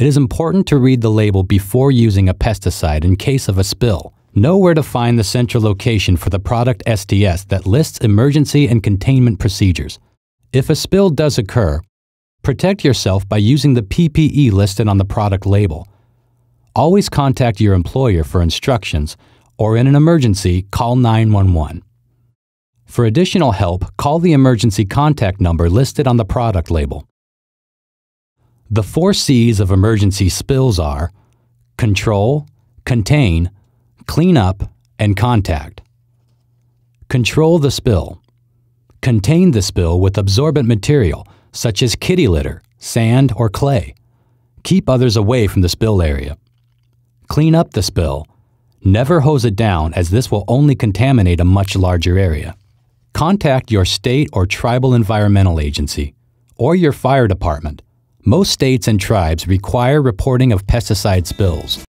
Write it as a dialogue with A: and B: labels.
A: It is important to read the label before using a pesticide in case of a spill. Know where to find the central location for the product SDS that lists emergency and containment procedures. If a spill does occur, protect yourself by using the PPE listed on the product label. Always contact your employer for instructions, or in an emergency, call 911. For additional help, call the emergency contact number listed on the product label. The four C's of emergency spills are control, contain, clean up, and contact. Control the spill. Contain the spill with absorbent material such as kitty litter, sand, or clay. Keep others away from the spill area. Clean up the spill. Never hose it down as this will only contaminate a much larger area. Contact your state or tribal environmental agency or your fire department most states and tribes require reporting of pesticide spills,